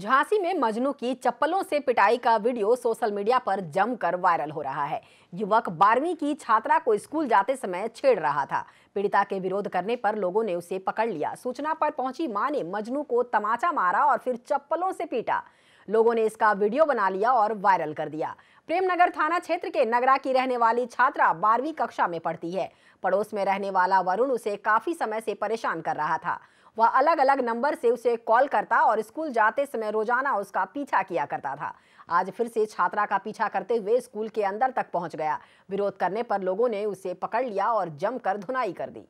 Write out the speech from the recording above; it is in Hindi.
झांसी में मजनू की चप्पलों से पिटाई का वीडियो सोशल मीडिया पर जमकर वायरल हो रहा है युवक बारहवीं की छात्रा को स्कूल जाते समय छेड़ रहा था पीड़िता के विरोध करने पर लोगों ने उसे पकड़ लिया सूचना पर पहुंची मां ने मजनू को तमाचा मारा और फिर चप्पलों से पीटा लोगों ने इसका वीडियो बना लिया और वायरल कर दिया प्रेमनगर थाना क्षेत्र के नगरा की रहने वाली छात्रा बारहवीं कक्षा में पढ़ती है पड़ोस में रहने वाला वरुण उसे काफी समय से परेशान कर रहा था वह अलग अलग नंबर से उसे कॉल करता और स्कूल जाते समय रोजाना उसका पीछा किया करता था आज फिर से छात्रा का पीछा करते हुए स्कूल के अंदर तक पहुंच गया विरोध करने पर लोगों ने उसे पकड़ लिया और जमकर धुनाई कर दी